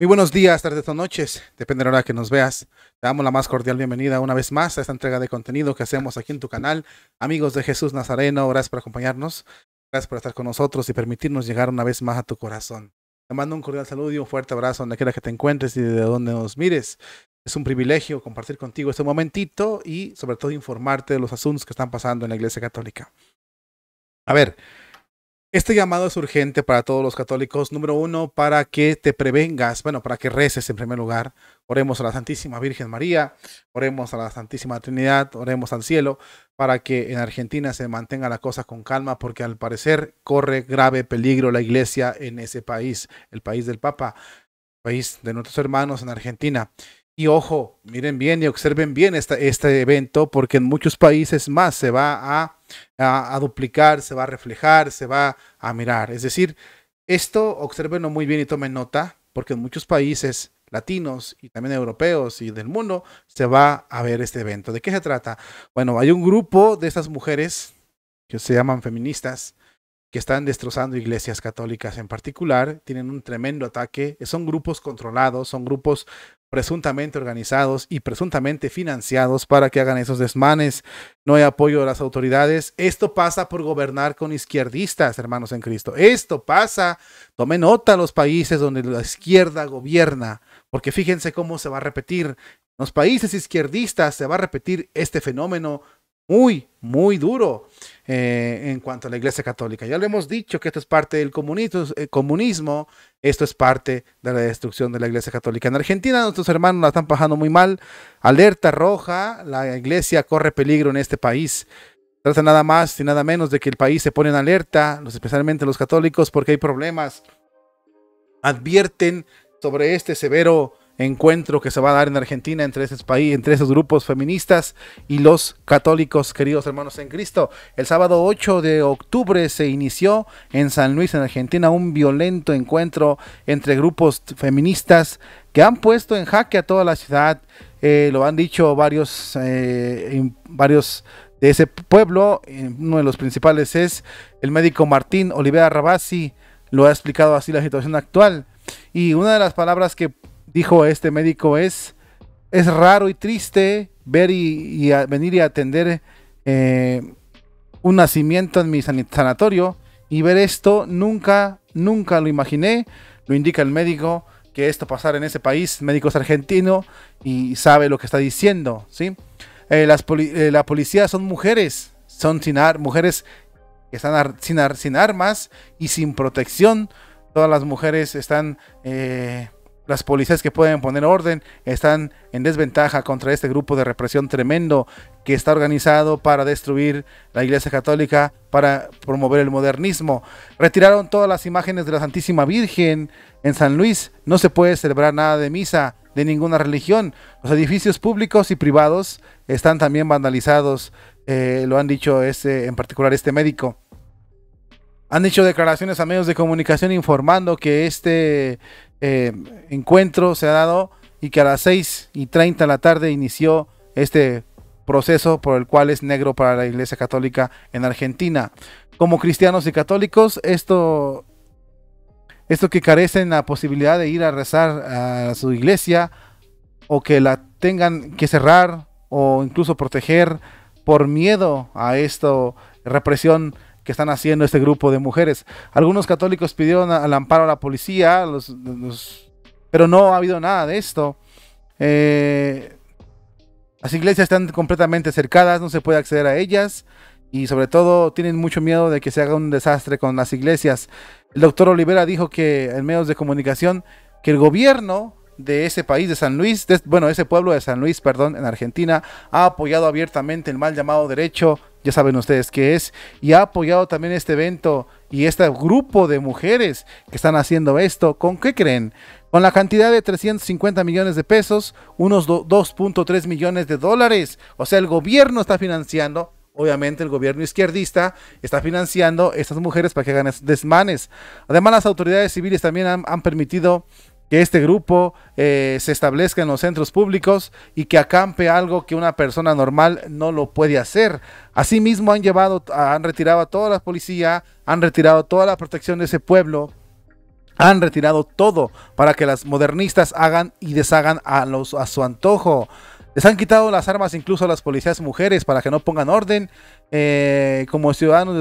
Muy buenos días, tardes o noches, depende de la hora que nos veas. Te damos la más cordial bienvenida una vez más a esta entrega de contenido que hacemos aquí en tu canal. Amigos de Jesús Nazareno, gracias por acompañarnos, gracias por estar con nosotros y permitirnos llegar una vez más a tu corazón. Te mando un cordial saludo y un fuerte abrazo donde quiera que te encuentres y de donde nos mires. Es un privilegio compartir contigo este momentito y sobre todo informarte de los asuntos que están pasando en la Iglesia Católica. A ver, este llamado es urgente para todos los católicos. Número uno, para que te prevengas, bueno, para que reces en primer lugar. Oremos a la Santísima Virgen María, oremos a la Santísima Trinidad, oremos al cielo, para que en Argentina se mantenga la cosa con calma, porque al parecer corre grave peligro la iglesia en ese país, el país del Papa, país de nuestros hermanos en Argentina. Y ojo, miren bien y observen bien este evento, porque en muchos países más se va a, duplicar, se va a reflejar, se va a mirar. Es decir, esto observenlo muy bien y tomen nota, porque en muchos países latinos y también europeos y del mundo se va a ver este evento. ¿De qué se trata? Bueno, hay un grupo de estas mujeres que se llaman feministas, que están destrozando iglesias católicas en particular, tienen un tremendo ataque, son grupos controlados, son grupos presuntamente organizados y presuntamente financiados para que hagan esos desmanes. No hay apoyo de las autoridades. Esto pasa por gobernar con izquierdistas, hermanos en Cristo. Esto pasa, tome nota los países donde la izquierda gobierna, porque fíjense cómo se va a repetir. los países izquierdistas se va a repetir este fenómeno muy, muy duro. Eh, en cuanto a la Iglesia Católica. Ya le hemos dicho que esto es parte del comunismo, eh, comunismo, esto es parte de la destrucción de la Iglesia Católica. En Argentina nuestros hermanos la están pasando muy mal. Alerta roja, la Iglesia corre peligro en este país. Trata nada más y nada menos de que el país se pone en alerta, especialmente los católicos, porque hay problemas. Advierten sobre este severo encuentro que se va a dar en Argentina entre esos países, entre esos grupos feministas y los católicos, queridos hermanos en Cristo. El sábado 8 de octubre se inició en San Luis, en Argentina, un violento encuentro entre grupos feministas que han puesto en jaque a toda la ciudad. Eh, lo han dicho varios, eh, varios de ese pueblo. Uno de los principales es el médico Martín Olivera Rabasi. Lo ha explicado así la situación actual. Y una de las palabras que dijo este médico, es, es raro y triste ver y, venir y atender eh, un nacimiento en mi sanatorio y ver esto, nunca, nunca lo imaginé, lo indica el médico que esto pasara en ese país, médico es argentino y sabe lo que está diciendo, ¿sí? Eh, las eh, la policía son mujeres, son sin mujeres que están sin, sin, armas y sin protección. Todas las mujeres están las policías que pueden poner orden están en desventaja contra este grupo de represión tremendo que está organizado para destruir la Iglesia Católica, para promover el modernismo. Retiraron todas las imágenes de la Santísima Virgen en San Luis. No se puede celebrar nada de misa de ninguna religión. Los edificios públicos y privados están también vandalizados, eh, lo han dicho este, en particular este médico. Han hecho declaraciones a medios de comunicación informando que este eh, encuentro se ha dado y que a las 6 y 30 de la tarde inició este proceso por el cual es negro para la Iglesia Católica en Argentina. Como cristianos y católicos, esto, esto que carecen la posibilidad de ir a rezar a su iglesia o que la tengan que cerrar o incluso proteger por miedo a esto represión que están haciendo este grupo de mujeres. Algunos católicos pidieron al amparo a la policía, pero no ha habido nada de esto. Eh, las iglesias están completamente cercadas, no se puede acceder a ellas y sobre todo tienen mucho miedo de que se haga un desastre con las iglesias. El doctor Olivera dijo que en medios de comunicación que el gobierno de ese país de San Luis, bueno, ese pueblo de San Luis, perdón, en Argentina, ha apoyado abiertamente el mal llamado derecho, ya saben ustedes qué es, y ha apoyado también este evento y este grupo de mujeres que están haciendo esto. ¿Con qué creen? Con la cantidad de 350 millones de pesos, unos 2.3 millones de dólares. O sea, el gobierno está financiando obviamente el gobierno izquierdista está financiando estas mujeres para que hagan desmanes. Además, las autoridades civiles también han permitido que este grupo eh, se establezca en los centros públicos y que acampe algo que una persona normal no lo puede hacer. Asimismo han llevado, han retirado a toda la policía, han retirado toda la protección de ese pueblo, han retirado todo para que las modernistas hagan y deshagan a, los, a su antojo. Les han quitado las armas incluso a las policías mujeres para que no pongan orden eh, como ciudadanos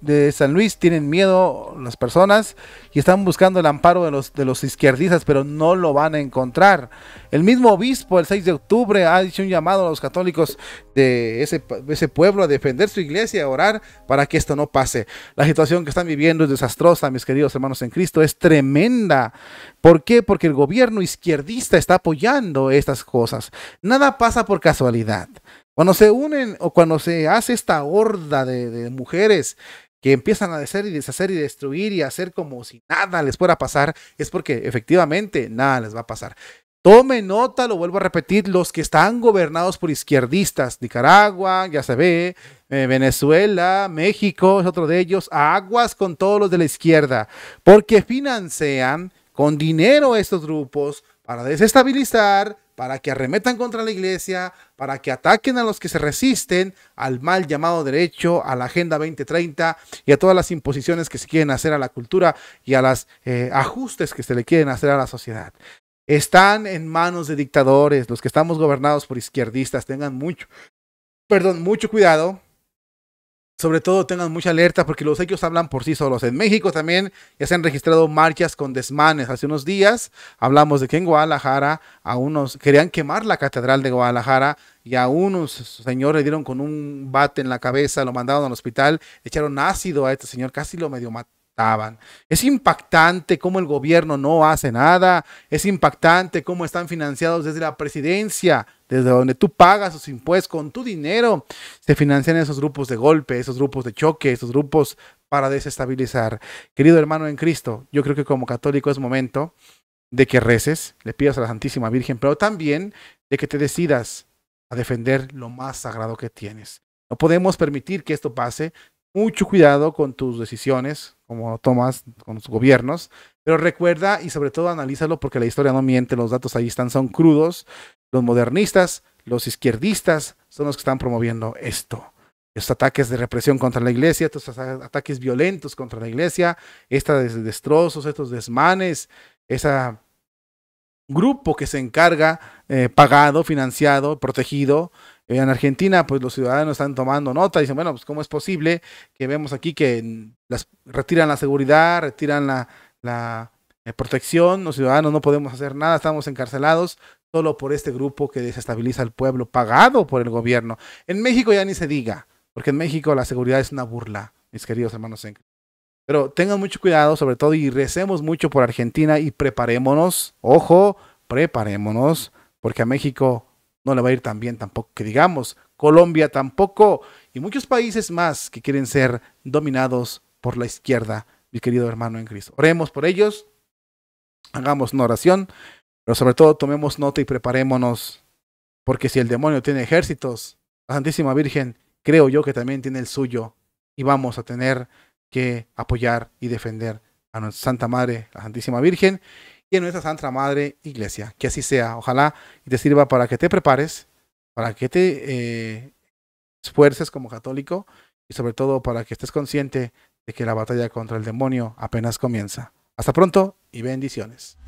de San, Luis, tienen miedo las personas y están buscando el amparo de los, de los izquierdistas, pero no lo van a encontrar. El mismo obispo el 6 de octubre ha hecho un llamado a los católicos de ese, ese pueblo a defender su iglesia, a orar para que esto no pase. La situación que están viviendo es desastrosa, mis queridos hermanos en Cristo, es tremenda. ¿Por qué? Porque el gobierno izquierdista está apoyando estas cosas. Nada pasa por casualidad. Cuando se unen o cuando se hace esta horda de, mujeres que empiezan a deshacer y deshacer y destruir y hacer como si nada les fuera a pasar, es porque efectivamente nada les va a pasar. Tome nota, lo vuelvo a repetir, los que están gobernados por izquierdistas, Nicaragua, ya se ve, eh, Venezuela, México es otro de ellos, aguas con todos los de la izquierda, porque financian con dinero estos grupos para desestabilizar, para que arremetan contra la iglesia, para que ataquen a los que se resisten al mal llamado derecho, a la Agenda 2030 y a todas las imposiciones que se quieren hacer a la cultura y a los eh, ajustes que se le quieren hacer a la sociedad. Están en manos de dictadores, los que estamos gobernados por izquierdistas, tengan mucho, perdón, mucho cuidado sobre todo tengan mucha alerta porque los hechos hablan por sí solos. En México también ya se han registrado marchas con desmanes. Hace unos días hablamos de que en Guadalajara a unos querían quemar la catedral de Guadalajara y a unos señores dieron con un bate en la cabeza, lo mandaron al hospital, echaron ácido a este señor, casi lo medio mató estaban. Es impactante cómo el gobierno no hace nada. Es impactante cómo están financiados desde la presidencia, desde donde tú pagas sus impuestos con tu dinero. Se financian esos grupos de golpe, esos grupos de choque, esos grupos para desestabilizar. Querido hermano en Cristo, yo creo que como católico es momento de que reces, le pidas a la Santísima Virgen, pero también de que te decidas a defender lo más sagrado que tienes. No podemos permitir que esto pase mucho cuidado con tus decisiones, como tomas con los gobiernos, pero recuerda y sobre todo analízalo porque la historia no miente, los datos ahí están, son crudos. Los modernistas, los izquierdistas son los que están promoviendo esto. Estos ataques de represión contra la iglesia, estos ataques violentos contra la iglesia, estos destrozos, estos desmanes, esa grupo que se encarga, eh, pagado, financiado, protegido. Eh, en Argentina, pues los ciudadanos están tomando nota y dicen, bueno, pues cómo es posible que vemos aquí que las, retiran la seguridad, retiran la, eh, protección, los ciudadanos no podemos hacer nada, estamos encarcelados solo por este grupo que desestabiliza al pueblo, pagado por el gobierno. En México ya ni se diga, porque en México la seguridad es una burla, mis queridos hermanos en pero tengan mucho cuidado, sobre todo, y recemos mucho por Argentina y preparémonos, ojo, preparémonos, porque a México no le va a ir tan bien tampoco, que digamos, Colombia tampoco, y muchos países más que quieren ser dominados por la izquierda, mi querido hermano en Cristo. Oremos por ellos, hagamos una oración, pero sobre todo tomemos nota y preparémonos, porque si el demonio tiene ejércitos, la Santísima Virgen, creo yo que también tiene el suyo, y vamos a tener que apoyar y defender a nuestra Santa Madre, la Santísima Virgen, y a nuestra Santa Madre Iglesia. Que así sea, ojalá y te sirva para que te prepares, para que te eh, esfuerces como católico y sobre todo para que estés consciente de que la batalla contra el demonio apenas comienza. Hasta pronto y bendiciones.